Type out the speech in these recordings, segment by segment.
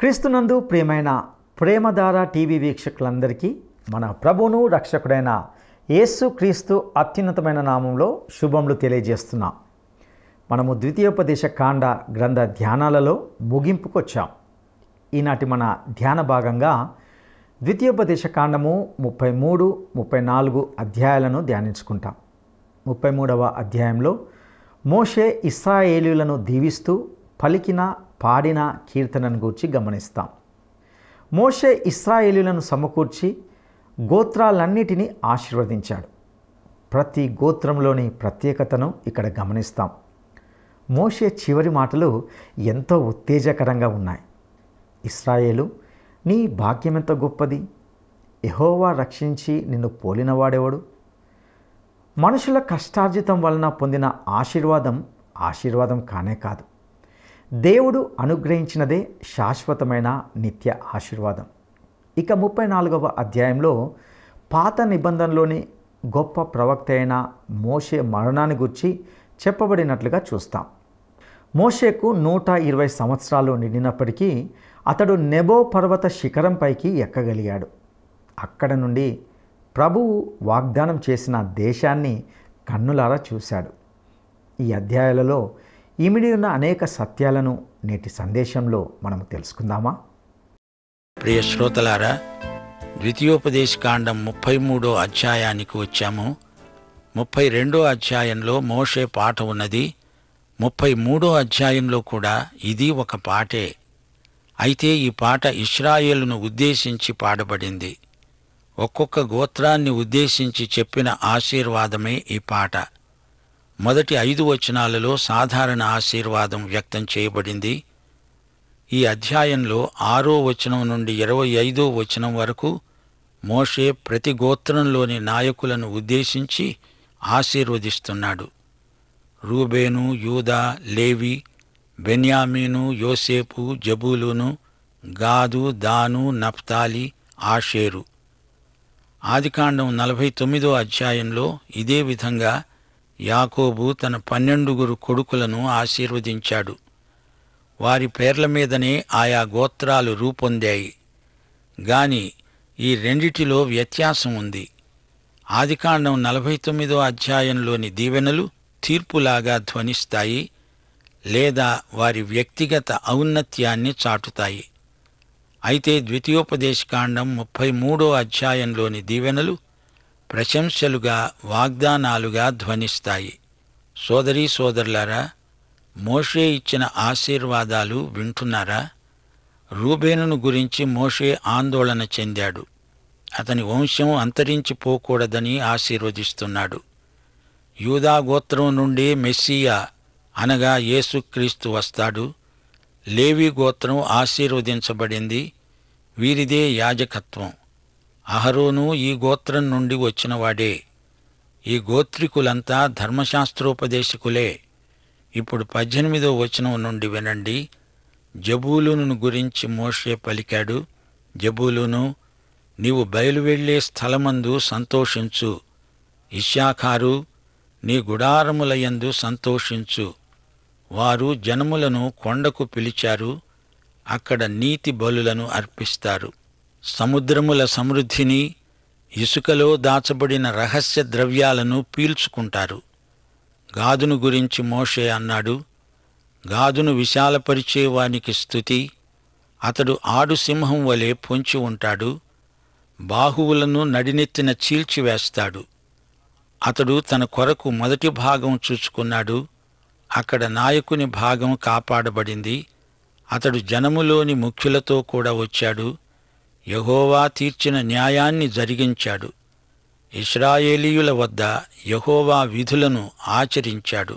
క్రీస్తునందు ప్రియమైన ప్రేమధార టీవీ వీక్షకులందరికీ మన ప్రభువును రక్షకుడైన యేసు క్రీస్తు అత్యున్నతమైన నామంలో శుభములు తెలియజేస్తున్నాం మనము ద్వితీయోపదేశ కాండ గ్రంథ ధ్యానాలలో ముగింపుకొచ్చాం ఈనాటి మన ధ్యాన భాగంగా ద్వితీయోపదేశ కాండము ముప్పై మూడు ముప్పై నాలుగు అధ్యాయాలను ధ్యానించుకుంటాం ముప్పై మూడవ అధ్యాయంలో మోషే ఇస్రాయేలీలను దీవిస్తూ పలికిన పాడిన కీర్తనను గూర్చి గమనిస్తాం మోషే ఇస్రాయేలీలను సమకూర్చి గోత్రాలన్నిటినీ ఆశీర్వదించాడు ప్రతి గోత్రంలోని ప్రత్యేకతను ఇక్కడ గమనిస్తాం మోషే చివరి మాటలు ఎంతో ఉత్తేజకరంగా ఉన్నాయి ఇస్రాయేలు నీ భాగ్యం ఎంత గొప్పది ఎహోవా రక్షించి నిన్ను పోలినవాడెవడు మనుషుల కష్టార్జితం వలన పొందిన ఆశీర్వాదం ఆశీర్వాదం కానే కాదు దేవుడు అనుగ్రహించినదే శాశ్వతమైన నిత్య ఆశీర్వాదం ఇక ముప్పై నాలుగవ అధ్యాయంలో పాత నిబంధనలోని గొప్ప ప్రవక్త అయిన మోషే మరణాన్ని గురించి చెప్పబడినట్లుగా చూస్తాం మోషేకు నూట ఇరవై సంవత్సరాలు నిండినప్పటికీ అతడు నెబో పర్వత శిఖరం పైకి ఎక్కగలిగాడు అక్కడ నుండి ప్రభువు వాగ్దానం చేసిన దేశాన్ని కన్నులారా చూశాడు ఈ అధ్యాయాలలో ఈమిడి ఉన్న అనేక సత్యాలను నేటి సందేశంలో మనం తెలుసుకుందామా ప్రియ శ్రోతలారా ద్వితీయోపదేశకాండం ముప్పై మూడో అధ్యాయానికి వచ్చాము ముప్పై రెండో అధ్యాయంలో మోషే పాట ఉన్నది ముప్పై మూడో అధ్యాయంలో కూడా ఇది ఒక పాటే అయితే ఈ పాట ఇస్రాయేలును ఉద్దేశించి పాడబడింది ఒక్కొక్క గోత్రాన్ని ఉద్దేశించి చెప్పిన ఆశీర్వాదమే ఈ పాట మొదటి ఐదు వచనాలలో సాధారణ ఆశీర్వాదం వ్యక్తం చేయబడింది ఈ అధ్యాయంలో ఆరో వచనం నుండి ఇరవై ఐదో వచనం వరకు మోషే ప్రతి గోత్రంలోని నాయకులను ఉద్దేశించి ఆశీర్వదిస్తున్నాడు రూబేను యూదా లేవి బెన్యామీను యోసేపు జబూలును గాదు దాను నప్తాలి ఆషేరు ఆదికాండం నలభై తొమ్మిదో అధ్యాయంలో ఇదే విధంగా యాకోబు తన పన్నెండుగురు కొడుకులను ఆశీర్వదించాడు వారి పేర్ల మీదనే ఆయా గోత్రాలు రూపొందాయి గాని ఈ రెండిటిలో వ్యత్యాసం ఉంది ఆదికాండం నలభై తొమ్మిదో అధ్యాయంలోని దీవెనలు తీర్పులాగా ధ్వనిస్తాయి లేదా వారి వ్యక్తిగత ఔన్నత్యాన్ని చాటుతాయి అయితే ద్వితీయోపదేశకాండం ముప్పై మూడో అధ్యాయంలోని దీవెనలు ప్రశంసలుగా వాగ్దానాలుగా ధ్వనిస్తాయి సోదరీ సోదరులారా మోషే ఇచ్చిన ఆశీర్వాదాలు వింటున్నారా రూబేనును గురించి మోషే ఆందోళన చెందాడు అతని వంశం అంతరించిపోకూడదని ఆశీర్వదిస్తున్నాడు యూదాగోత్రం నుండి మెస్సియా అనగా యేసుక్రీస్తు వస్తాడు లేవి గోత్రం ఆశీర్వదించబడింది వీరిదే యాజకత్వం అహరోను ఈ గోత్రం నుండి వచ్చినవాడే ఈ గోత్రికులంతా ధర్మశాస్త్రోపదేశకులే ఇప్పుడు పద్దెనిమిదో వచనం నుండి వినండి జబూలును గురించి మోషే పలికాడు జబూలును నీవు బయలువెళ్లే స్థలమందు సంతోషించు ఇషాఖారు నీ గుడారములయందు సంతోషించు వారు జనములను కొండకు పిలిచారు అక్కడ నీతి బలులను అర్పిస్తారు సముద్రముల సమృద్ధిని ఇసుకలో దాచబడిన రహస్య ద్రవ్యాలను పీల్చుకుంటారు గాదును గురించి మోషే అన్నాడు గాదును విశాలపరిచేవానికి స్థుతి అతడు ఆడు సింహం వలె పొంచి ఉంటాడు బాహువులను నడినెత్తిన చీల్చివేస్తాడు అతడు తన కొరకు మొదటి భాగం చూచుకున్నాడు అక్కడ నాయకుని భాగం కాపాడబడింది అతడు జనములోని ముఖ్యులతో కూడా వచ్చాడు యహోవా తీర్చిన న్యాయాన్ని జరిగించాడు ఇస్రాయేలీయుల వద్ద యహోవా విధులను ఆచరించాడు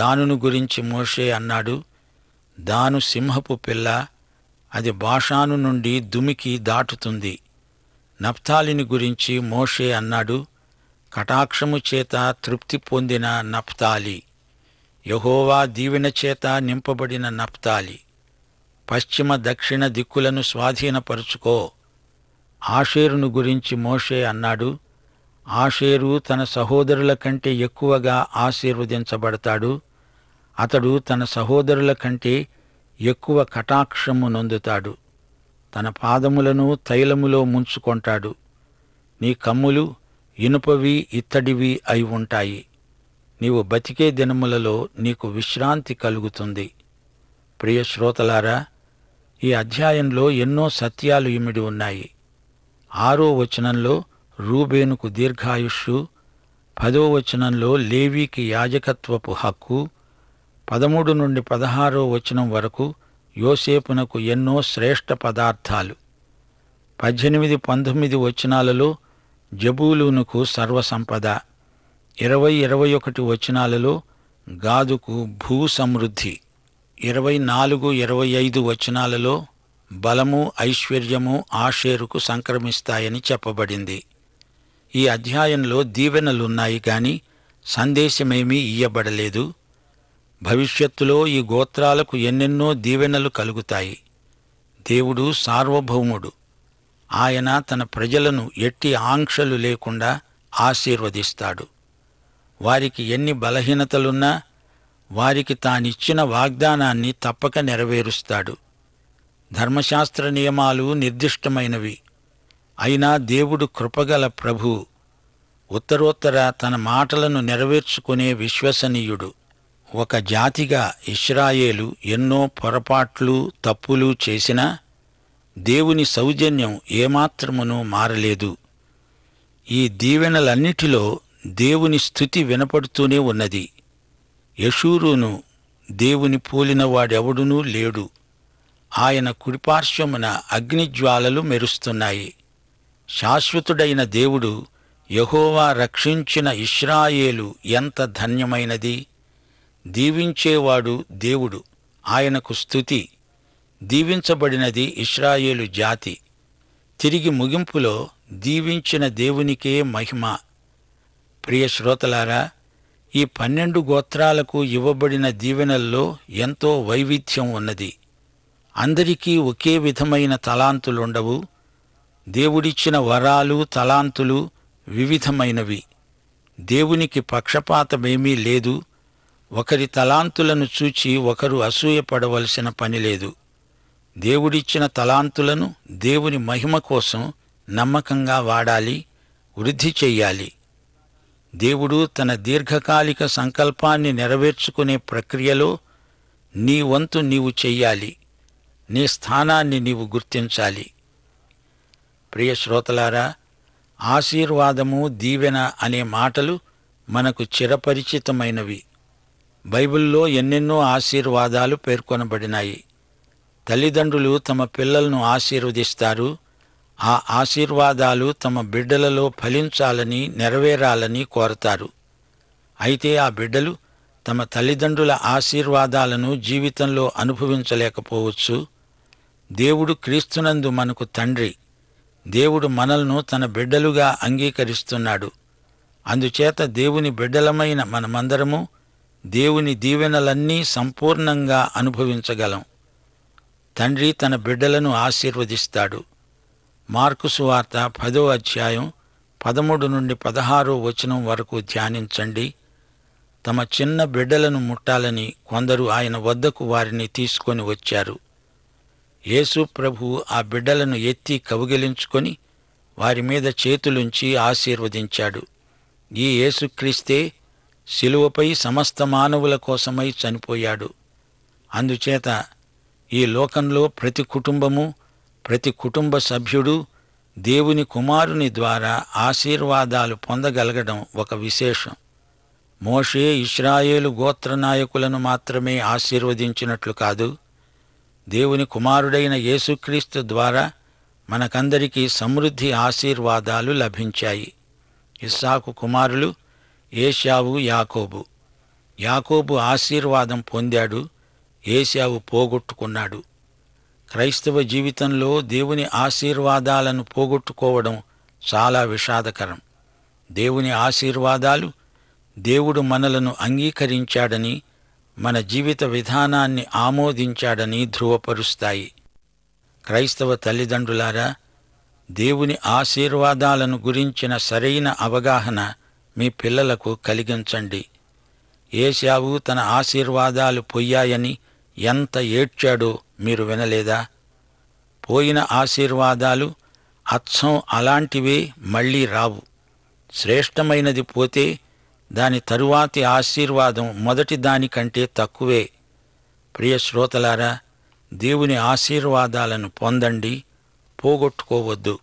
దానును గురించి మోషే అన్నాడు దాను సింహపు పిల్ల అది బాషాను నుండి దుమికి దాటుతుంది నప్తాలిని గురించి మోషే అన్నాడు కటాక్షము చేత తృప్తి పొందిన నప్తాలి యహోవా దీవెన చేత నింపబడిన నప్తాలి పశ్చిమ దక్షిణ దిక్కులను స్వాధీనపరుచుకో ఆషేరును గురించి మోషే అన్నాడు ఆషేరు తన సహోదరుల కంటే ఎక్కువగా ఆశీర్వదించబడతాడు అతడు తన సహోదరుల కంటే ఎక్కువ కటాక్షము నొందుతాడు తన పాదములను తైలములో ముంచుకొంటాడు నీ కమ్ములు ఇనుపవి ఇత్తడివి అయి ఉంటాయి నీవు బతికే దినములలో నీకు విశ్రాంతి కలుగుతుంది ప్రియ శ్రోతలారా ఈ అధ్యాయంలో ఎన్నో సత్యాలు ఇమిడి ఉన్నాయి ఆరో వచనంలో రూబేనుకు దీర్ఘాయుష్షు పదో వచనంలో లేవీకి యాజకత్వపు హక్కు పదమూడు నుండి పదహారో వచనం వరకు యోసేపునకు ఎన్నో శ్రేష్ఠ పదార్థాలు పద్దెనిమిది పంతొమ్మిది వచనాలలో జబూలునుకు సర్వసంపద ఇరవై ఇరవై ఒకటి వచనాలలో గాదుకు భూసమృద్ధి ఇరవై నాలుగు ఇరవై ఐదు వచనాలలో బలము ఐశ్వర్యము ఆషేరుకు సంక్రమిస్తాయని చెప్పబడింది ఈ అధ్యాయంలో దీవెనలున్నాయి గాని సందేశమేమీ ఇయ్యబడలేదు భవిష్యత్తులో ఈ గోత్రాలకు ఎన్నెన్నో దీవెనలు కలుగుతాయి దేవుడు సార్వభౌముడు ఆయన తన ప్రజలను ఎట్టి ఆంక్షలు లేకుండా ఆశీర్వదిస్తాడు వారికి ఎన్ని బలహీనతలున్నా వారికి తానిచ్చిన వాగ్దానాన్ని తప్పక నెరవేరుస్తాడు ధర్మశాస్త్ర నియమాలు నిర్దిష్టమైనవి అయినా దేవుడు కృపగల ప్రభు ఉత్తరోత్తర తన మాటలను నెరవేర్చుకునే విశ్వసనీయుడు ఒక జాతిగా ఇస్రాయేలు ఎన్నో పొరపాట్లు తప్పులు చేసినా దేవుని సౌజన్యం ఏమాత్రమును మారలేదు ఈ దీవెనలన్నిటిలో దేవుని స్థుతి వినపడుతూనే ఉన్నది యశూరును దేవుని పోలినవాడెవడునూ లేడు ఆయన కుడిపార్శ్వమున అగ్నిజ్వాలలు మెరుస్తున్నాయి శాశ్వతుడైన దేవుడు యహోవా రక్షించిన ఇష్రాయేలు ఎంత ధన్యమైనది దీవించేవాడు దేవుడు ఆయనకు స్థుతి దీవించబడినది ఇష్రాయేలు జాతి తిరిగి ముగింపులో దీవించిన దేవునికే మహిమ ప్రియ శ్రోతలారా ఈ పన్నెండు గోత్రాలకు ఇవ్వబడిన దీవెనల్లో ఎంతో వైవిధ్యం ఉన్నది అందరికీ ఒకే విధమైన తలాంతులుండవు దేవుడిచ్చిన వరాలు తలాంతులు వివిధమైనవి దేవునికి పక్షపాతమేమీ లేదు ఒకరి తలాంతులను చూచి ఒకరు అసూయపడవలసిన పనిలేదు దేవుడిచ్చిన తలాంతులను దేవుని మహిమ కోసం నమ్మకంగా వాడాలి వృద్ధి చెయ్యాలి దేవుడు తన దీర్ఘకాలిక సంకల్పాన్ని నెరవేర్చుకునే ప్రక్రియలో నీ వంతు నీవు చెయ్యాలి నీ స్థానాన్ని నీవు గుర్తించాలి ప్రియ శ్రోతలారా ఆశీర్వాదము దీవెన అనే మాటలు మనకు చిరపరిచితమైనవి బైబిల్లో ఎన్నెన్నో ఆశీర్వాదాలు పేర్కొనబడినాయి తల్లిదండ్రులు తమ పిల్లలను ఆశీర్వదిస్తారు ఆ ఆశీర్వాదాలు తమ బిడ్డలలో ఫలించాలని నెరవేరాలని కోరతారు అయితే ఆ బిడ్డలు తమ తల్లిదండ్రుల ఆశీర్వాదాలను జీవితంలో అనుభవించలేకపోవచ్చు దేవుడు క్రీస్తునందు మనకు తండ్రి దేవుడు మనల్ను తన బిడ్డలుగా అంగీకరిస్తున్నాడు అందుచేత దేవుని బిడ్డలమైన మనమందరము దేవుని దీవెనలన్నీ సంపూర్ణంగా అనుభవించగలం తండ్రి తన బిడ్డలను ఆశీర్వదిస్తాడు మార్కుసు వార్త పదో అధ్యాయం పదమూడు నుండి పదహారు వచనం వరకు ధ్యానించండి తమ చిన్న బిడ్డలను ముట్టాలని కొందరు ఆయన వద్దకు వారిని తీసుకొని వచ్చారు యేసు ప్రభు ఆ బిడ్డలను ఎత్తి కవుగిలించుకొని వారి మీద చేతులుంచి ఆశీర్వదించాడు ఈ యేసుక్రీస్తే శిలువపై సమస్త మానవుల కోసమై చనిపోయాడు అందుచేత ఈ లోకంలో ప్రతి కుటుంబము ప్రతి కుటుంబ సభ్యుడు దేవుని కుమారుని ద్వారా ఆశీర్వాదాలు పొందగలగడం ఒక విశేషం మోషే ఇస్రాయేలు గోత్ర నాయకులను మాత్రమే ఆశీర్వదించినట్లు కాదు దేవుని కుమారుడైన యేసుక్రీస్తు ద్వారా మనకందరికీ సమృద్ధి ఆశీర్వాదాలు లభించాయి ఇస్సాకు కుమారులు ఏషావు యాకోబు యాకోబు ఆశీర్వాదం పొందాడు ఏశావు పోగొట్టుకున్నాడు క్రైస్తవ జీవితంలో దేవుని ఆశీర్వాదాలను పోగొట్టుకోవడం చాలా విషాదకరం దేవుని ఆశీర్వాదాలు దేవుడు మనలను అంగీకరించాడని మన జీవిత విధానాన్ని ఆమోదించాడని ధృవపరుస్తాయి క్రైస్తవ తల్లిదండ్రులారా దేవుని ఆశీర్వాదాలను గురించిన సరైన అవగాహన మీ పిల్లలకు కలిగించండి ఏశావు తన ఆశీర్వాదాలు పొయ్యాయని ఎంత ఏడ్చాడో మీరు వినలేదా పోయిన ఆశీర్వాదాలు అచ్చం అలాంటివే మళ్ళీ రావు శ్రేష్టమైనది పోతే దాని తరువాతి ఆశీర్వాదం మొదటి దానికంటే తక్కువే ప్రియ శ్రోతలారా దేవుని ఆశీర్వాదాలను పొందండి పోగొట్టుకోవద్దు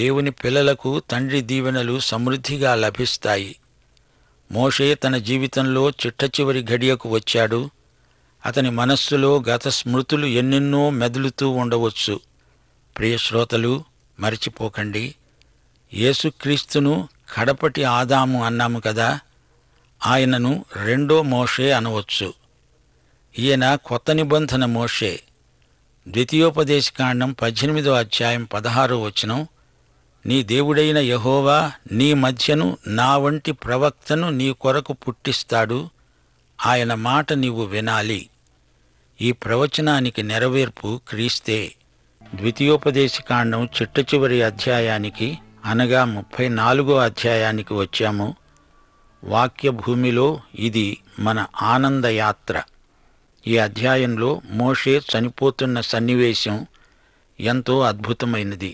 దేవుని పిల్లలకు తండ్రి దీవెనలు సమృద్ధిగా లభిస్తాయి మోషే తన జీవితంలో చిట్టచివరి గడియకు వచ్చాడు అతని మనస్సులో గత స్మృతులు ఎన్నెన్నో మెదులుతూ ఉండవచ్చు ప్రియశ్రోతలు మరిచిపోకండి యేసుక్రీస్తును కడపటి ఆదాము అన్నాము కదా ఆయనను రెండో మోషే అనవచ్చు ఈయన కొత్త నిబంధన మోషే ద్వితీయోపదేశకాండం పద్దెనిమిదో అధ్యాయం పదహారో వచనం నీ దేవుడైన యహోవా నీ మధ్యను నా వంటి ప్రవక్తను నీ కొరకు పుట్టిస్తాడు ఆయన మాట నీవు వినాలి ఈ ప్రవచనానికి నెరవేర్పు క్రీస్తే ద్వితీయోపదేశకాండం చిట్ట చివరి అధ్యాయానికి అనగా ముప్పై నాలుగో అధ్యాయానికి వచ్చాము వాక్య భూమిలో ఇది మన ఆనందయాత్ర ఈ అధ్యాయంలో మోషే చనిపోతున్న సన్నివేశం ఎంతో అద్భుతమైనది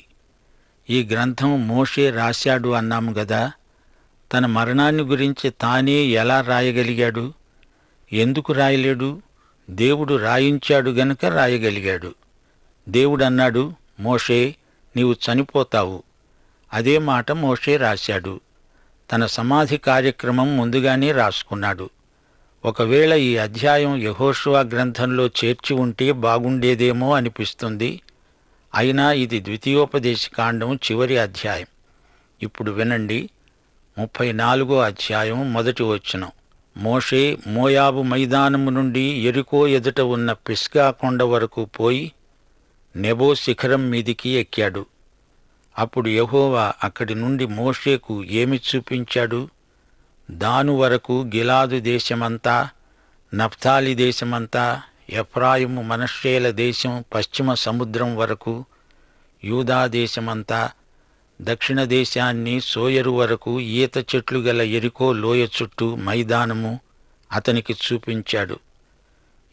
ఈ గ్రంథం మోషే రాశాడు అన్నాము కదా తన మరణాన్ని గురించి తానే ఎలా రాయగలిగాడు ఎందుకు రాయలేడు దేవుడు రాయించాడు గనుక రాయగలిగాడు దేవుడన్నాడు మోషే నీవు చనిపోతావు అదే మాట మోషే రాశాడు తన సమాధి కార్యక్రమం ముందుగానే రాసుకున్నాడు ఒకవేళ ఈ అధ్యాయం యహోషువా గ్రంథంలో చేర్చి ఉంటే బాగుండేదేమో అనిపిస్తుంది అయినా ఇది ద్వితీయోపదేశకాండం చివరి అధ్యాయం ఇప్పుడు వినండి ముప్పై నాలుగో అధ్యాయం మొదటి వచ్చినం మోషే మోయాబు మైదానము నుండి ఎరుకో ఎదుట ఉన్న పిస్గా కొండ వరకు పోయి నెబో శిఖరం మీదికి ఎక్కాడు అప్పుడు యహోవా అక్కడి నుండి మోషేకు ఏమి చూపించాడు దాను వరకు గిలాదు దేశమంతా నప్తాలి దేశమంతా ఎఫ్రాయిము మనషేల దేశం పశ్చిమ సముద్రం వరకు యూదా దేశమంతా దక్షిణ దేశాన్ని సోయరు వరకు ఈత చెట్లు గల ఎరికో లోయ చుట్టూ మైదానము అతనికి చూపించాడు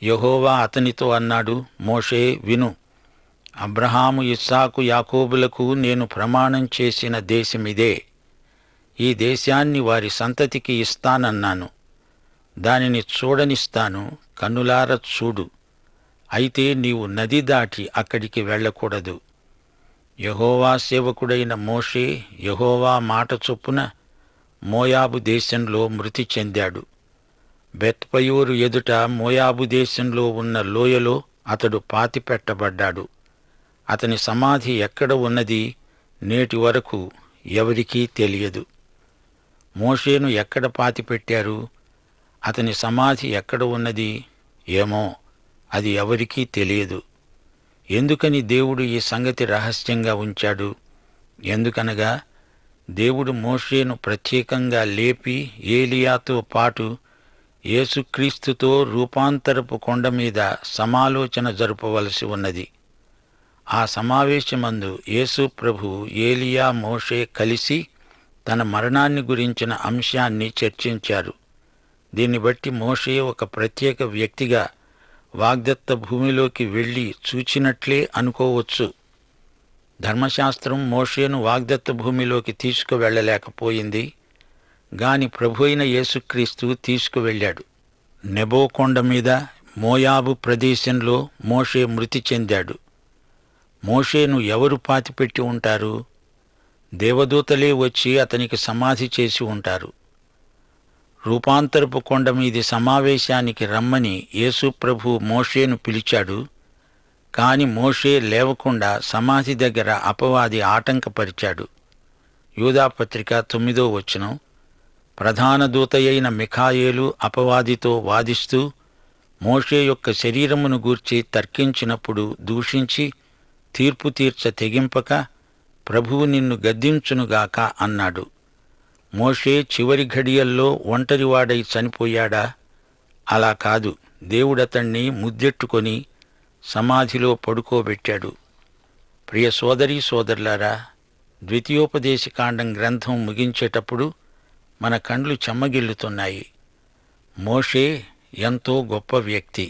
యహోవా అతనితో అన్నాడు మోషే విను అబ్రహాము ఇస్సాకు యాకోబులకు నేను ప్రమాణం చేసిన దేశమిదే ఈ దేశాన్ని వారి సంతతికి ఇస్తానన్నాను దానిని చూడనిస్తాను కన్నులార చూడు అయితే నీవు నది దాటి అక్కడికి వెళ్ళకూడదు యహోవా సేవకుడైన మోషే యహోవా మాట చొప్పున మోయాబు దేశంలో మృతి చెందాడు బెత్పయూరు ఎదుట మోయాబు దేశంలో ఉన్న లోయలో అతడు పాతిపెట్టబడ్డాడు అతని సమాధి ఎక్కడ ఉన్నది నేటి వరకు ఎవరికీ తెలియదు మోషేను ఎక్కడ పాతిపెట్టారు అతని సమాధి ఎక్కడ ఉన్నది ఏమో అది ఎవరికీ తెలియదు ఎందుకని దేవుడు ఈ సంగతి రహస్యంగా ఉంచాడు ఎందుకనగా దేవుడు మోషేను ప్రత్యేకంగా లేపి ఏలియాతో పాటు ఏసుక్రీస్తుతో రూపాంతరపు కొండ మీద సమాలోచన జరుపవలసి ఉన్నది ఆ సమావేశమందు యేసు ప్రభు ఏలియా మోషే కలిసి తన మరణాన్ని గురించిన అంశాన్ని చర్చించారు దీన్ని బట్టి మోషే ఒక ప్రత్యేక వ్యక్తిగా వాగ్దత్త భూమిలోకి వెళ్ళి చూచినట్లే అనుకోవచ్చు ధర్మశాస్త్రం మోషేను వాగ్దత్త భూమిలోకి తీసుకువెళ్ళలేకపోయింది గాని ప్రభు అయిన యేసుక్రీస్తు తీసుకువెళ్ళాడు నెబోకొండ మీద మోయాబు ప్రదేశంలో మోషే మృతి చెందాడు మోషేను ఎవరు పాతిపెట్టి ఉంటారు దేవదూతలే వచ్చి అతనికి సమాధి చేసి ఉంటారు రూపాంతరపు కొండ మీది సమావేశానికి రమ్మని యేసుప్రభు మోషేను పిలిచాడు కాని మోషే లేవకుండా సమాధి దగ్గర అపవాది ఆటంకపరిచాడు యూదాపత్రిక తొమ్మిదో వచనం ప్రధాన దూతయైన మిఖాయేలు అపవాదితో వాదిస్తూ మోషే యొక్క శరీరమును గూర్చి తర్కించినప్పుడు దూషించి తీర్పు తీర్చ తెగింపక ప్రభువు నిన్ను గద్దించునుగాక అన్నాడు మోషే చివరి ఘడియల్లో ఒంటరివాడై చనిపోయాడా అలా కాదు దేవుడతణ్ణి ముద్దెట్టుకొని సమాధిలో పడుకోబెట్టాడు ప్రియ సోదరీ సోదరులారా ద్వితీయోపదేశకాండం గ్రంథం ముగించేటప్పుడు మన కండ్లు చెమ్మగిల్లుతున్నాయి మోషే ఎంతో గొప్ప వ్యక్తి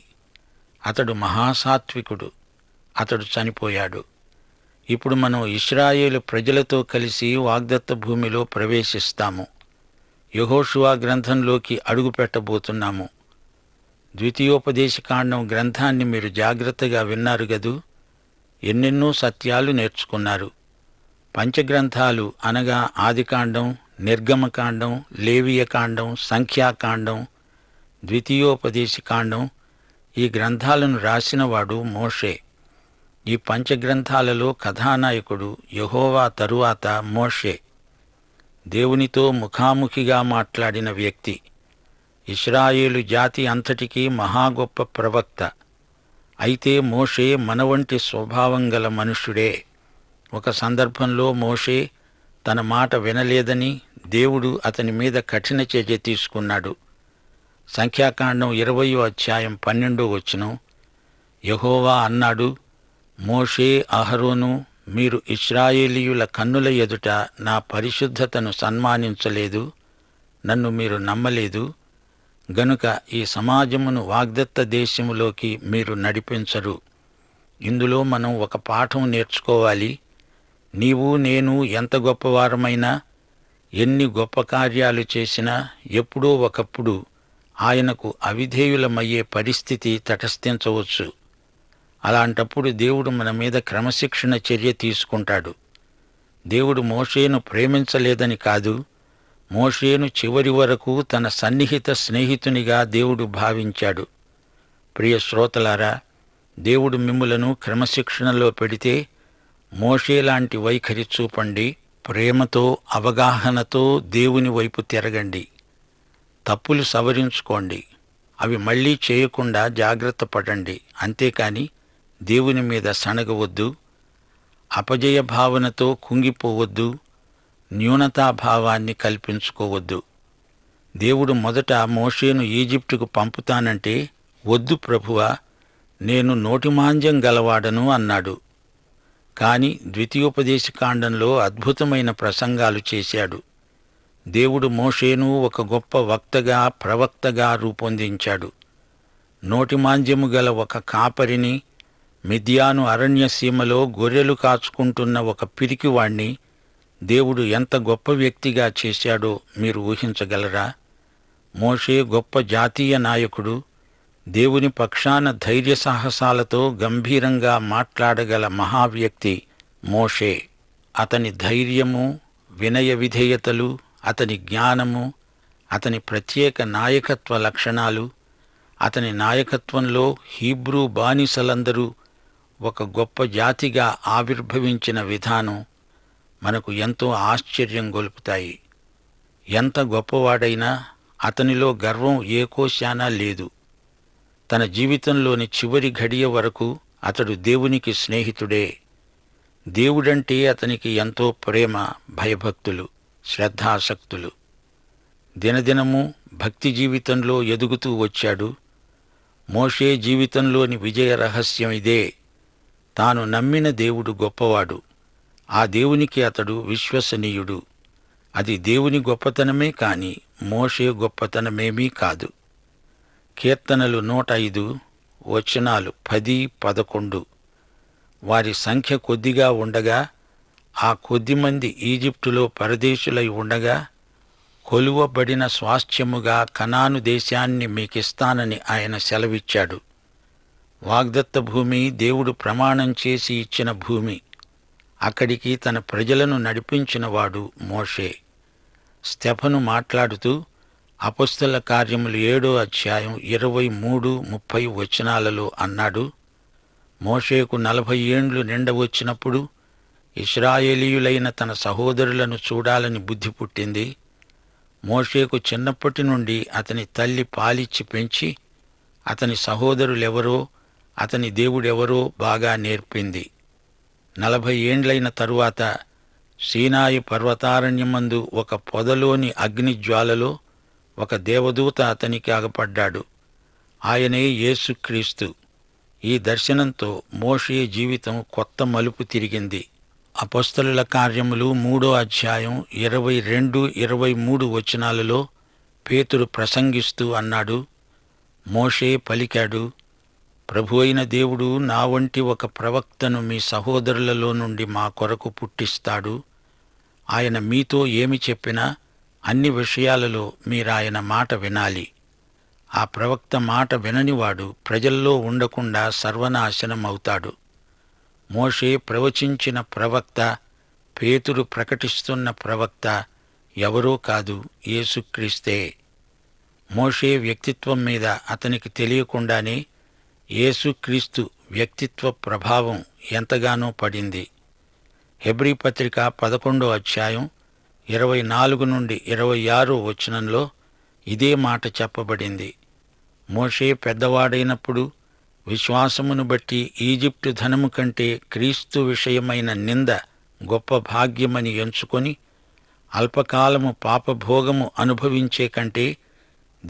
అతడు మహాసాత్వికుడు అతడు చనిపోయాడు ఇప్పుడు మనం ఇస్రాయేలు ప్రజలతో కలిసి వాగ్దత్త భూమిలో ప్రవేశిస్తాము యహోషువా గ్రంథంలోకి అడుగు పెట్టబోతున్నాము ద్వితీయోపదేశకాండం గ్రంథాన్ని మీరు జాగ్రత్తగా విన్నారు గదు ఎన్నెన్నో సత్యాలు నేర్చుకున్నారు పంచగ్రంథాలు అనగా ఆదికాండం నిర్గమకాండం లేవియకాండం సంఖ్యాకాండం ద్వితీయోపదేశకాండం ఈ గ్రంథాలను రాసినవాడు మోషే ఈ పంచగ్రంథాలలో కథానాయకుడు యహోవా తరువాత మోషే దేవునితో ముఖాముఖిగా మాట్లాడిన వ్యక్తి ఇస్రాయేలు జాతి అంతటికీ గొప్ప ప్రవక్త అయితే మోషే మనవంటి స్వభావం గల మనుష్యుడే ఒక సందర్భంలో మోషే తన మాట వినలేదని దేవుడు అతని మీద కఠిన చర్య తీసుకున్నాడు సంఖ్యాకాండం ఇరవయో అధ్యాయం పన్నెండో వచ్చినం యహోవా అన్నాడు మోషే అహరోను మీరు ఇస్రాయేలీయుల కన్నుల ఎదుట నా పరిశుద్ధతను సన్మానించలేదు నన్ను మీరు నమ్మలేదు గనుక ఈ సమాజమును వాగ్దత్త దేశములోకి మీరు నడిపించరు ఇందులో మనం ఒక పాఠం నేర్చుకోవాలి నీవు నేను ఎంత గొప్పవారమైనా ఎన్ని గొప్ప కార్యాలు చేసినా ఎప్పుడో ఒకప్పుడు ఆయనకు అవిధేయులమయ్యే పరిస్థితి తటస్థించవచ్చు అలాంటప్పుడు దేవుడు మన మీద క్రమశిక్షణ చర్య తీసుకుంటాడు దేవుడు మోషేను ప్రేమించలేదని కాదు మోషేను చివరి వరకు తన సన్నిహిత స్నేహితునిగా దేవుడు భావించాడు ప్రియ శ్రోతలారా దేవుడు మిమ్ములను క్రమశిక్షణలో పెడితే మోషే లాంటి వైఖరి చూపండి ప్రేమతో అవగాహనతో దేవుని వైపు తిరగండి తప్పులు సవరించుకోండి అవి మళ్ళీ చేయకుండా జాగ్రత్త పడండి అంతేకాని దేవుని మీద సణగవద్దు అపజయ భావనతో కుంగిపోవద్దు న్యూనతాభావాన్ని కల్పించుకోవద్దు దేవుడు మొదట మోషేను ఈజిప్టుకు పంపుతానంటే వద్దు ప్రభువ నేను నోటిమాంజం గలవాడను అన్నాడు కాని ద్వితీయోపదేశకాండంలో అద్భుతమైన ప్రసంగాలు చేశాడు దేవుడు మోషేను ఒక గొప్ప వక్తగా ప్రవక్తగా రూపొందించాడు నోటిమాంజ్యము గల ఒక కాపరిని మిద్యాను అరణ్య సీమలో గొర్రెలు కాచుకుంటున్న ఒక పిరికివాణ్ణి దేవుడు ఎంత గొప్ప వ్యక్తిగా చేశాడో మీరు ఊహించగలరా మోషే గొప్ప జాతీయ నాయకుడు దేవుని పక్షాన ధైర్య సాహసాలతో గంభీరంగా మాట్లాడగల మహావ్యక్తి మోషే అతని ధైర్యము వినయ విధేయతలు అతని జ్ఞానము అతని ప్రత్యేక నాయకత్వ లక్షణాలు అతని నాయకత్వంలో హీబ్రూ బానిసలందరూ ఒక గొప్ప జాతిగా ఆవిర్భవించిన విధానం మనకు ఎంతో ఆశ్చర్యం గొలుపుతాయి ఎంత గొప్పవాడైనా అతనిలో గర్వం ఏకోశానా లేదు తన జీవితంలోని చివరి ఘడియ వరకు అతడు దేవునికి స్నేహితుడే దేవుడంటే అతనికి ఎంతో ప్రేమ భయభక్తులు శ్రద్ధాసక్తులు దినదినము భక్తి జీవితంలో ఎదుగుతూ వచ్చాడు మోషే జీవితంలోని విజయ రహస్యం ఇదే తాను నమ్మిన దేవుడు గొప్పవాడు ఆ దేవునికి అతడు విశ్వసనీయుడు అది దేవుని గొప్పతనమే కాని మోషే గొప్పతనమేమీ కాదు కీర్తనలు నూట ఐదు వచనాలు పది పదకొండు వారి సంఖ్య కొద్దిగా ఉండగా ఆ కొద్దిమంది ఈజిప్టులో పరదేశులై ఉండగా కొలువబడిన స్వాస్థ్యముగా కనాను దేశాన్ని మీకిస్తానని ఆయన సెలవిచ్చాడు వాగ్దత్త భూమి దేవుడు ప్రమాణం చేసి ఇచ్చిన భూమి అక్కడికి తన ప్రజలను నడిపించినవాడు మోషే స్తెఫను మాట్లాడుతూ అపస్తుల కార్యములు ఏడో అధ్యాయం ఇరవై మూడు ముప్పై వచనాలలో అన్నాడు మోషేకు నలభై ఏండ్లు నిండవచ్చినప్పుడు వచ్చినప్పుడు ఇస్రాయేలీయులైన తన సహోదరులను చూడాలని బుద్ధి పుట్టింది మోషేకు చిన్నప్పటి నుండి అతని తల్లి పాలిచ్చి పెంచి అతని సహోదరులెవరో అతని దేవుడెవరో బాగా నేర్పింది నలభై ఏండ్లైన తరువాత సీనాయి పర్వతారణ్యమందు ఒక పొదలోని అగ్నిజ్వాలలో ఒక దేవదూత అతనికి ఆగపడ్డాడు ఆయనే యేసుక్రీస్తు ఈ దర్శనంతో మోషే జీవితం కొత్త మలుపు తిరిగింది అపస్తలుల కార్యములు మూడో అధ్యాయం ఇరవై రెండు ఇరవై మూడు వచనాలలో పేతురు ప్రసంగిస్తూ అన్నాడు మోషే పలికాడు ప్రభు అయిన దేవుడు నా వంటి ఒక ప్రవక్తను మీ సహోదరులలో నుండి మా కొరకు పుట్టిస్తాడు ఆయన మీతో ఏమి చెప్పినా అన్ని విషయాలలో మీరాయన మాట వినాలి ఆ ప్రవక్త మాట విననివాడు ప్రజల్లో ఉండకుండా సర్వనాశనమవుతాడు మోషే ప్రవచించిన ప్రవక్త పేతురు ప్రకటిస్తున్న ప్రవక్త ఎవరో కాదు ఏసుక్రీస్తే మోషే వ్యక్తిత్వం మీద అతనికి తెలియకుండానే యేసుక్రీస్తు వ్యక్తిత్వ ప్రభావం ఎంతగానో పడింది హెబ్రీ పత్రిక పదకొండో అధ్యాయం ఇరవై నాలుగు నుండి ఇరవై ఆరు వచనంలో ఇదే మాట చెప్పబడింది మోషే పెద్దవాడైనప్పుడు విశ్వాసమును బట్టి ఈజిప్టు ధనము కంటే క్రీస్తు విషయమైన నింద గొప్ప భాగ్యమని ఎంచుకొని అల్పకాలము పాపభోగము అనుభవించే కంటే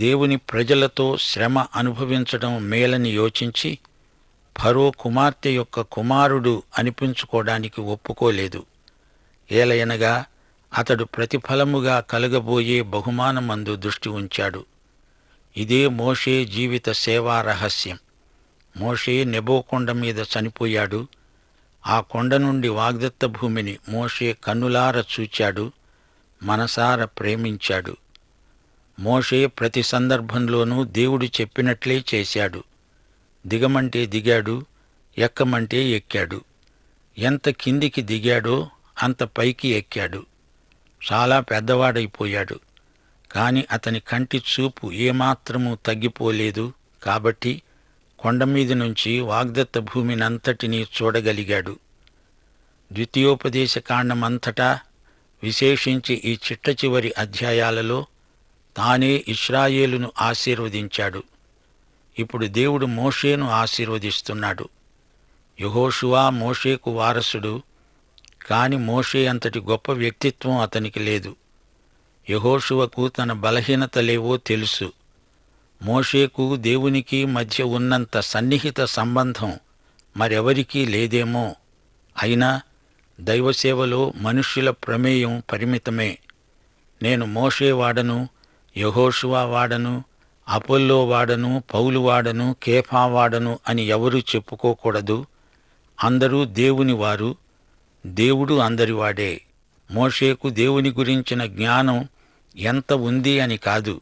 దేవుని ప్రజలతో శ్రమ అనుభవించడం మేలని యోచించి ఫరో కుమార్తె యొక్క కుమారుడు అనిపించుకోవడానికి ఒప్పుకోలేదు ఏలయనగా అతడు ప్రతిఫలముగా కలగబోయే బహుమానమందు దృష్టి ఉంచాడు ఇదే మోషే జీవిత సేవా రహస్యం మోషే నెబో కొండ మీద చనిపోయాడు ఆ కొండ నుండి వాగ్దత్త భూమిని మోషే కన్నులార చూచాడు మనసార ప్రేమించాడు మోషే ప్రతి సందర్భంలోనూ దేవుడు చెప్పినట్లే చేశాడు దిగమంటే దిగాడు ఎక్కమంటే ఎక్కాడు ఎంత కిందికి దిగాడో అంత పైకి ఎక్కాడు చాలా పెద్దవాడైపోయాడు కాని అతని కంటి చూపు ఏమాత్రము తగ్గిపోలేదు కాబట్టి కొండమీద నుంచి వాగ్దత్త భూమినంతటినీ చూడగలిగాడు ద్వితీయోపదేశకాండమంతటా విశేషించి ఈ చిట్ట చివరి అధ్యాయాలలో తానే ఇస్రాయేలును ఆశీర్వదించాడు ఇప్పుడు దేవుడు మోషేను ఆశీర్వదిస్తున్నాడు యహోషువా మోషేకు వారసుడు కాని మోషే అంతటి గొప్ప వ్యక్తిత్వం అతనికి లేదు యహోషువకు తన బలహీనత లేవో తెలుసు మోషేకు దేవునికి మధ్య ఉన్నంత సన్నిహిత సంబంధం మరెవరికీ లేదేమో అయినా దైవసేవలో మనుష్యుల ప్రమేయం పరిమితమే నేను మోషేవాడను యహోషువా వాడను అపోల్లో వాడను పౌలు వాడను కేఫా వాడను అని ఎవరూ చెప్పుకోకూడదు అందరూ దేవుని వారు దేవుడు అందరివాడే మోషేకు దేవుని గురించిన జ్ఞానం ఎంత ఉంది అని కాదు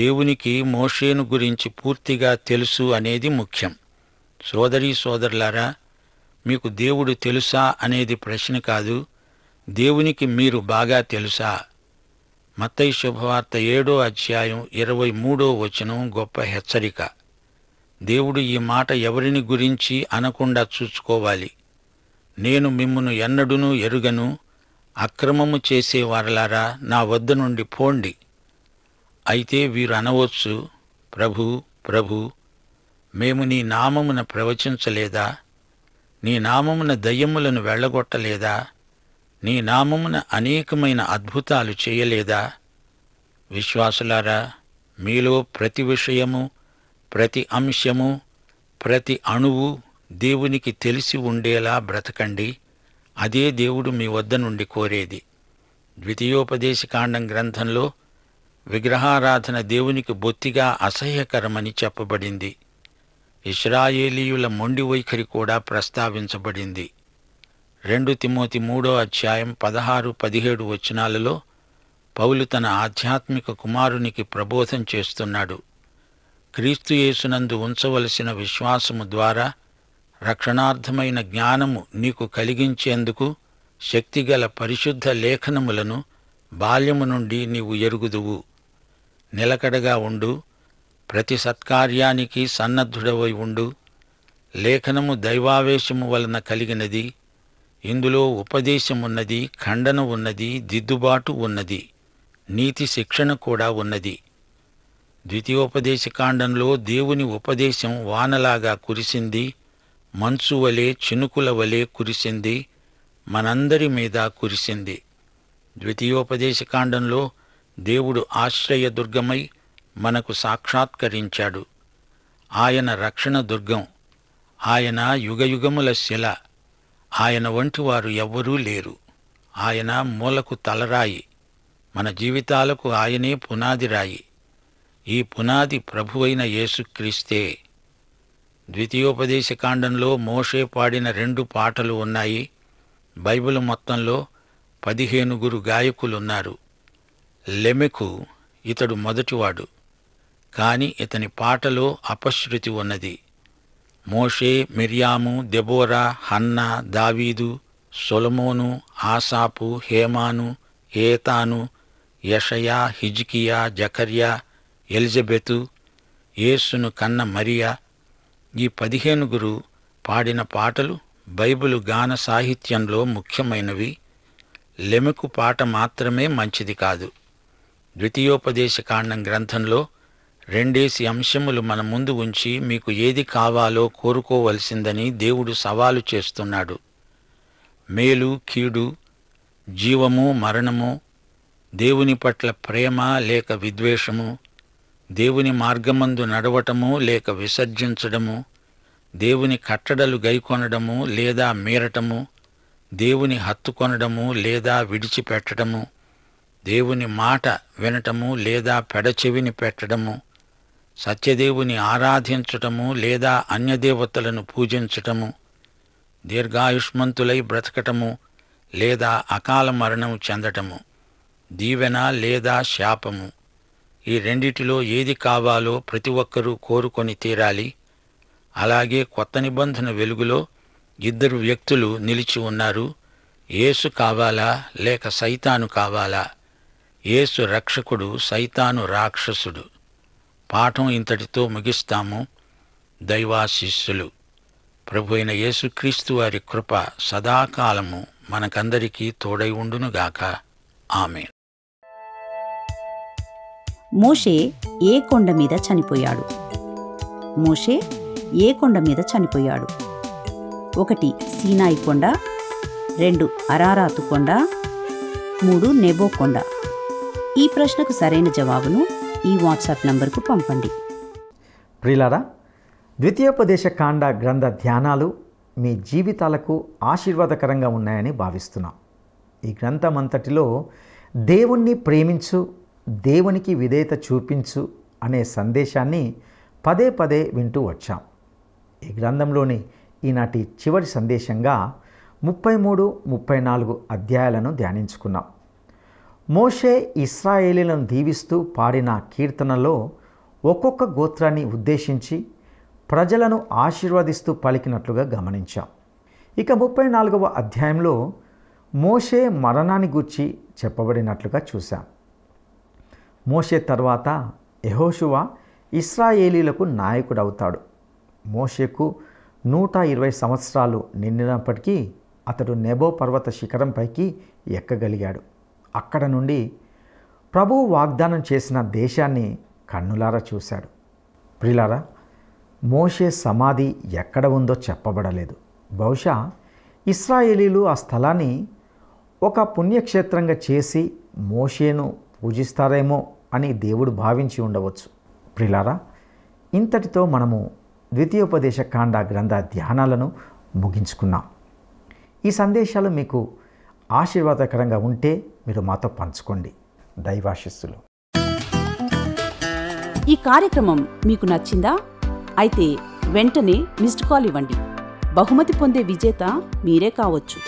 దేవునికి మోషేను గురించి పూర్తిగా తెలుసు అనేది ముఖ్యం సోదరీ సోదరులారా మీకు దేవుడు తెలుసా అనేది ప్రశ్న కాదు దేవునికి మీరు బాగా తెలుసా మత్తై శుభవార్త ఏడో అధ్యాయం ఇరవై మూడో వచనం గొప్ప హెచ్చరిక దేవుడు ఈ మాట ఎవరిని గురించి అనకుండా చూసుకోవాలి నేను మిమ్మును ఎన్నడును ఎరుగను అక్రమము చేసేవారలారా నా వద్ద నుండి పోండి అయితే వీరు అనవచ్చు ప్రభు ప్రభు మేము నీ నామమున ప్రవచించలేదా నీ నామమున దయ్యములను వెళ్ళగొట్టలేదా నీ నామమున అనేకమైన అద్భుతాలు చేయలేదా విశ్వాసులారా మీలో ప్రతి విషయము ప్రతి అంశము ప్రతి అణువు దేవునికి తెలిసి ఉండేలా బ్రతకండి అదే దేవుడు మీ వద్ద నుండి కోరేది ద్వితీయోపదేశకాండం గ్రంథంలో విగ్రహారాధన దేవునికి బొత్తిగా అసహ్యకరమని చెప్పబడింది ఇస్రాయేలీయుల మొండి వైఖరి కూడా ప్రస్తావించబడింది రెండు తిమోతి మూడో అధ్యాయం పదహారు పదిహేడు వచనాలలో పౌలు తన ఆధ్యాత్మిక కుమారునికి ప్రబోధం చేస్తున్నాడు క్రీస్తుయేసునందు ఉంచవలసిన విశ్వాసము ద్వారా రక్షణార్థమైన జ్ఞానము నీకు కలిగించేందుకు శక్తిగల పరిశుద్ధ లేఖనములను బాల్యము నుండి నీవు ఎరుగుదువు నిలకడగా ఉండు ప్రతి సత్కార్యానికి సన్నద్ధుడవై ఉండు లేఖనము దైవావేశము వలన కలిగినది ఇందులో ఉపదేశమున్నది ఖండన ఉన్నది దిద్దుబాటు ఉన్నది నీతి శిక్షణ కూడా ఉన్నది ద్వితీయోపదేశకాండంలో దేవుని ఉపదేశం వానలాగా కురిసింది మంచు వలె చినుకుల వలె కురిసింది మనందరి మీద కురిసింది ద్వితీయోపదేశకాండంలో దేవుడు ఆశ్రయదుర్గమై మనకు సాక్షాత్కరించాడు ఆయన రక్షణ దుర్గం ఆయన యుగయుగముల శిల ఆయన వంటివారు ఎవ్వరూ లేరు ఆయన మూలకు తలరాయి మన జీవితాలకు ఆయనే పునాది రాయి ఈ పునాది ప్రభువైన యేసుక్రీస్తే ద్వితీయోపదేశకాండంలో మోషే పాడిన రెండు పాటలు ఉన్నాయి బైబిల్ మొత్తంలో పదిహేనుగురు గాయకులున్నారు లెమెకు ఇతడు మొదటివాడు కాని ఇతని పాటలో అపశృతి ఉన్నది మోషే మిర్యాము దెబోరా హన్న దావీదు సొలమోను ఆసాపు హేమాను ఏతాను యషయా హిజ్కియా జకర్యా ఎలిజబెతు యేసును కన్న మరియా ఈ పదిహేనుగురు పాడిన పాటలు బైబిలు గాన సాహిత్యంలో ముఖ్యమైనవి లెమెకు పాట మాత్రమే మంచిది కాదు ద్వితీయోపదేశకాండం గ్రంథంలో రెండేసి అంశములు మన ముందు ఉంచి మీకు ఏది కావాలో కోరుకోవలసిందని దేవుడు సవాలు చేస్తున్నాడు మేలు కీడు జీవము మరణము దేవుని పట్ల ప్రేమ లేక విద్వేషము దేవుని మార్గమందు నడవటము లేక విసర్జించడము దేవుని కట్టడలు గైకొనడము లేదా మీరటము దేవుని హత్తుకొనడము లేదా విడిచిపెట్టడము దేవుని మాట వినటము లేదా పెడచెవిని పెట్టడము సత్యదేవుని ఆరాధించటము లేదా అన్యదేవతలను పూజించటము దీర్ఘాయుష్మంతులై బ్రతకటము లేదా అకాల మరణం చెందటము దీవెన లేదా శాపము ఈ రెండిటిలో ఏది కావాలో ప్రతి ఒక్కరూ కోరుకొని తీరాలి అలాగే కొత్త నిబంధన వెలుగులో ఇద్దరు వ్యక్తులు నిలిచి ఉన్నారు ఏసు కావాలా లేక సైతాను కావాలా యేసు రక్షకుడు సైతాను రాక్షసుడు పాఠం ఇంతటితో ముగిస్తాము దైవాశీస్సులు ప్రభు అయిన యేసుక్రీస్తు వారి కృప సదాకాలము మనకందరికీ తోడై ఉండునుగాక ఆమె మోషే ఏ కొండ మీద చనిపోయాడు మోషే ఏ కొండ మీద చనిపోయాడు ఒకటి సీనాయి కొండ రెండు అరారాతు కొండ మూడు నెబో కొండ ఈ ప్రశ్నకు సరైన జవాబును ఈ వాట్సాప్ నంబర్కు పంపండి ప్రిలారా ద్వితీయోపదేశ కాండ గ్రంథ ధ్యానాలు మీ జీవితాలకు ఆశీర్వాదకరంగా ఉన్నాయని భావిస్తున్నాం ఈ గ్రంథం అంతటిలో దేవుణ్ణి ప్రేమించు దేవునికి విధేయత చూపించు అనే సందేశాన్ని పదే పదే వింటూ వచ్చాం ఈ గ్రంథంలోని ఈనాటి చివరి సందేశంగా ముప్పై మూడు ముప్పై నాలుగు అధ్యాయాలను ధ్యానించుకున్నాం మోషే ఇస్రాయేలీలను దీవిస్తూ పాడిన కీర్తనలో ఒక్కొక్క గోత్రాన్ని ఉద్దేశించి ప్రజలను ఆశీర్వదిస్తూ పలికినట్లుగా గమనించాం ఇక ముప్పై నాలుగవ అధ్యాయంలో మోషే మరణాన్ని గూర్చి చెప్పబడినట్లుగా చూశాం మోషే తర్వాత యహోషువా ఇస్రాయేలీలకు నాయకుడవుతాడు మోషేకు నూట ఇరవై సంవత్సరాలు నిండినప్పటికీ అతడు నెబో పర్వత శిఖరంపైకి ఎక్కగలిగాడు అక్కడ నుండి ప్రభువు వాగ్దానం చేసిన దేశాన్ని కన్నులారా చూశాడు ప్రిలారా మోషే సమాధి ఎక్కడ ఉందో చెప్పబడలేదు బహుశా ఇస్రాయేలీలు ఆ స్థలాన్ని ఒక పుణ్యక్షేత్రంగా చేసి మోషేను పూజిస్తారేమో అని దేవుడు భావించి ఉండవచ్చు ప్రిలారా ఇంతటితో మనము ద్వితీయోపదేశ కాండ గ్రంథ ధ్యానాలను ముగించుకున్నాం ఈ సందేశాలు మీకు ఆశీర్వాదకరంగా ఉంటే మీరు మాతో పంచుకోండి దైవాశిస్సులు ఈ కార్యక్రమం మీకు నచ్చిందా అయితే వెంటనే మిస్డ్ కాల్ ఇవ్వండి బహుమతి పొందే విజేత మీరే కావచ్చు